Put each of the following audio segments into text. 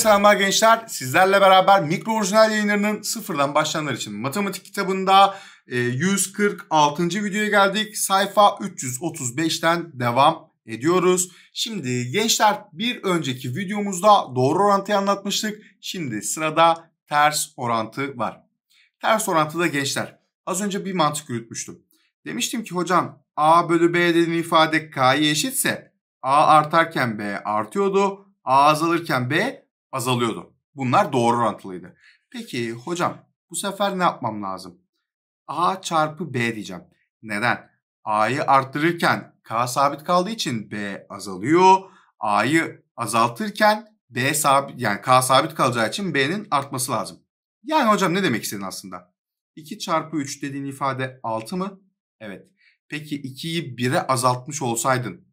selamlar gençler. Sizlerle beraber Mikro Orijinal yayınlarının sıfırdan başlayanlar için matematik kitabında 146. E, videoya geldik. Sayfa 335'ten devam ediyoruz. Şimdi gençler bir önceki videomuzda doğru orantıyı anlatmıştık. Şimdi sırada ters orantı var. Ters orantıda gençler az önce bir mantık yürütmüştüm. Demiştim ki hocam a bölü b dediğin ifade k'ya eşitse a artarken b artıyordu. A azalırken B azalıyordu. Bunlar doğru orantılıydı. Peki hocam bu sefer ne yapmam lazım? A çarpı B diyeceğim. Neden? A'yı arttırırken K sabit kaldığı için B azalıyor. A'yı azaltırken B sabit yani K sabit kalacağı için B'nin artması lazım. Yani hocam ne demek istedin aslında? 2 çarpı 3 dediğin ifade 6 mı? Evet. Peki 2'yi 1'e azaltmış olsaydın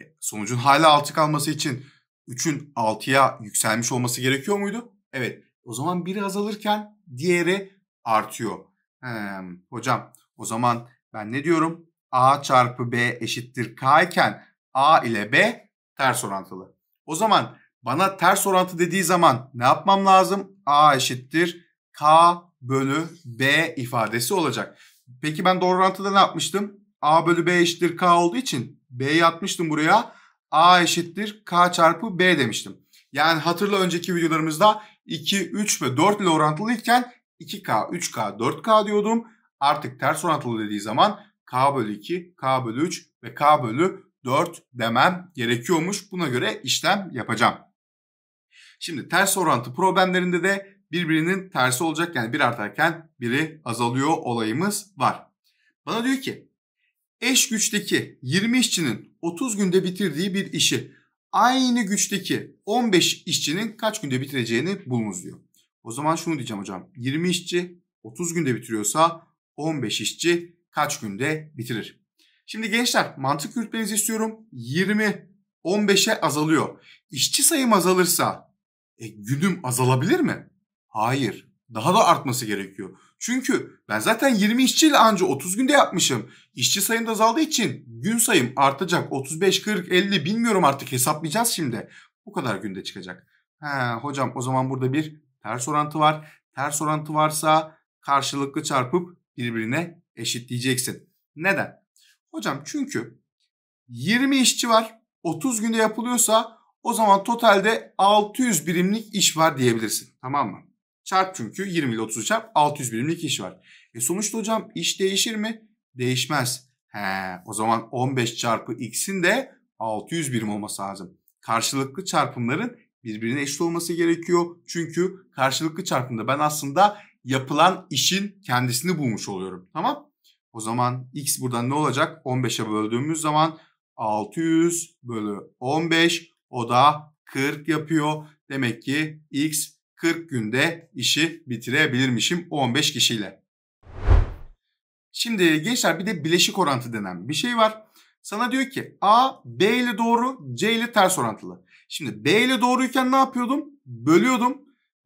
e, sonucun hala 6 kalması için 3'ün 6'ya yükselmiş olması gerekiyor muydu? Evet. O zaman biri azalırken diğeri artıyor. Ee, hocam o zaman ben ne diyorum? A çarpı B eşittir K iken A ile B ters orantılı. O zaman bana ters orantı dediği zaman ne yapmam lazım? A eşittir K bölü B ifadesi olacak. Peki ben doğru orantıda ne yapmıştım? A bölü B eşittir K olduğu için B'yi atmıştım buraya. A eşittir K çarpı B demiştim. Yani hatırla önceki videolarımızda 2, 3 ve 4 ile orantılıyken 2K, 3K, 4K diyordum. Artık ters orantılı dediği zaman K bölü 2, K bölü 3 ve K bölü 4 demem gerekiyormuş. Buna göre işlem yapacağım. Şimdi ters orantı problemlerinde de birbirinin tersi olacak. Yani bir artarken biri azalıyor olayımız var. Bana diyor ki eş güçteki 20 işçinin 30 günde bitirdiği bir işi aynı güçteki 15 işçinin kaç günde bitireceğini bulunuz diyor. O zaman şunu diyeceğim hocam. 20 işçi 30 günde bitiriyorsa 15 işçi kaç günde bitirir? Şimdi gençler mantık yürütmenizi istiyorum. 20 15'e azalıyor. İşçi sayım azalırsa e, günüm azalabilir mi? Hayır daha da artması gerekiyor. Çünkü ben zaten 20 işçiyle anca 30 günde yapmışım. İşçi sayım da azaldığı için gün sayım artacak. 35, 40, 50 bilmiyorum artık hesaplayacağız şimdi. Bu kadar günde çıkacak. He, hocam o zaman burada bir ters orantı var. Ters orantı varsa karşılıklı çarpıp birbirine eşitleyeceksin. Neden? Hocam çünkü 20 işçi var. 30 günde yapılıyorsa o zaman totalde 600 birimlik iş var diyebilirsin. Tamam mı? Çarp çünkü 20 ile 30'u çarp 600 birimlik iş var. E sonuçta hocam iş değişir mi? Değişmez. He, o zaman 15 çarpı x'in de 600 birim olması lazım. Karşılıklı çarpımların birbirine eşit olması gerekiyor. Çünkü karşılıklı çarpımda ben aslında yapılan işin kendisini bulmuş oluyorum. Tamam? O zaman x burada ne olacak? 15'e böldüğümüz zaman 600 bölü 15 o da 40 yapıyor. Demek ki x 40 günde işi bitirebilirmişim 15 kişiyle. Şimdi gençler bir de bileşik orantı denen bir şey var. Sana diyor ki A B ile doğru C ile ters orantılı. Şimdi B ile doğruyken ne yapıyordum? Bölüyordum.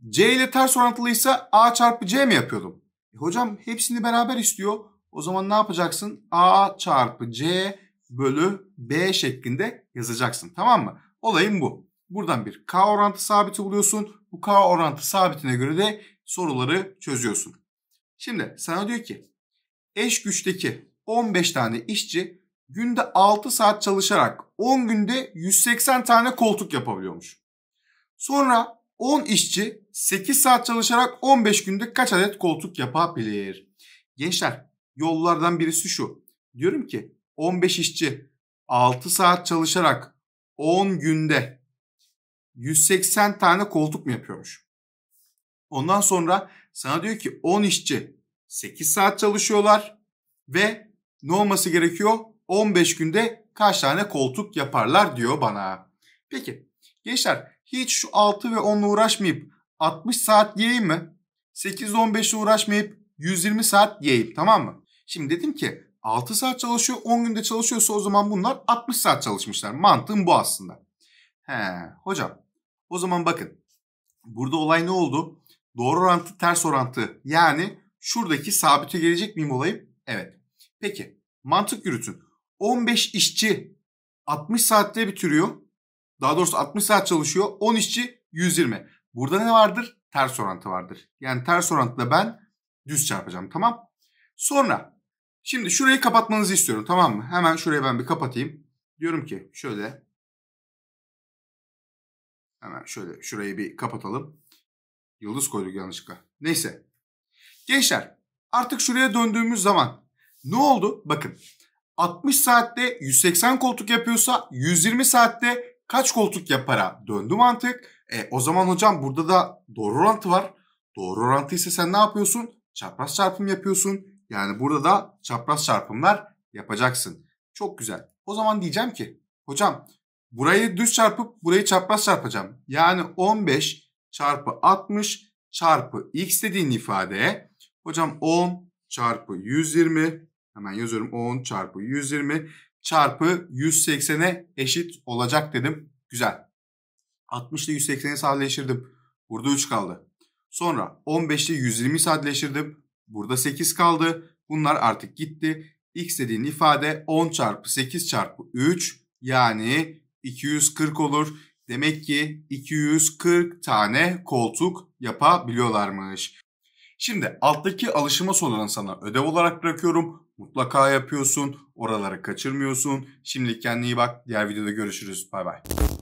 C ile ters orantılıysa A çarpı C mi yapıyordum? E hocam hepsini beraber istiyor. O zaman ne yapacaksın? A çarpı C bölü B şeklinde yazacaksın. Tamam mı? Olayım bu. Buradan bir K orantı sabiti buluyorsun. Bu K orantı sabitine göre de soruları çözüyorsun. Şimdi sana diyor ki eş güçteki 15 tane işçi günde 6 saat çalışarak 10 günde 180 tane koltuk yapabiliyormuş. Sonra 10 işçi 8 saat çalışarak 15 günde kaç adet koltuk yapabilir? Gençler yollardan birisi şu. Diyorum ki 15 işçi 6 saat çalışarak 10 günde 180 tane koltuk mu yapıyormuş? Ondan sonra sana diyor ki 10 işçi 8 saat çalışıyorlar ve ne olması gerekiyor? 15 günde kaç tane koltuk yaparlar diyor bana. Peki gençler hiç şu 6 ve 10 uğraşmayıp 60 saat yiyeyim mi? 8 15le uğraşmayıp 120 saat yiyeyim tamam mı? Şimdi dedim ki 6 saat çalışıyor 10 günde çalışıyorsa o zaman bunlar 60 saat çalışmışlar. Mantığım bu aslında. He hocam o zaman bakın burada olay ne oldu? Doğru orantı ters orantı yani şuradaki sabite gelecek miyim olayım? Evet. Peki mantık yürütün. 15 işçi 60 saatte bitiriyor. Daha doğrusu 60 saat çalışıyor. 10 işçi 120. Burada ne vardır? Ters orantı vardır. Yani ters orantıda ben düz çarpacağım tamam. Sonra şimdi şurayı kapatmanızı istiyorum tamam mı? Hemen şurayı ben bir kapatayım. Diyorum ki şöyle Hemen şöyle şurayı bir kapatalım. Yıldız koyduk yanlışlıkla. Neyse. Gençler artık şuraya döndüğümüz zaman ne oldu? Bakın 60 saatte 180 koltuk yapıyorsa 120 saatte kaç koltuk yapara döndü mantık. E, o zaman hocam burada da doğru orantı var. Doğru orantı ise sen ne yapıyorsun? Çapraz çarpım yapıyorsun. Yani burada da çapraz çarpımlar yapacaksın. Çok güzel. O zaman diyeceğim ki hocam Burayı düz çarpıp burayı çapraz çarpacağım. Yani 15 çarpı 60 çarpı x dediğin ifade hocam 10 çarpı 120 hemen yazıyorum 10 çarpı 120 çarpı 180'e eşit olacak dedim. Güzel. 60 ile 180'i sadeleştirdim. Burada 3 kaldı. Sonra 15 ile 120'yi sadeleştirdim. Burada 8 kaldı. Bunlar artık gitti. X dediğin ifade 10 çarpı 8 çarpı 3 yani 240 olur. Demek ki 240 tane koltuk yapabiliyorlarmış. Şimdi alttaki alışıma sorularını sana ödev olarak bırakıyorum. Mutlaka yapıyorsun. Oraları kaçırmıyorsun. Şimdilik kendine iyi bak. Diğer videoda görüşürüz. Bay bay.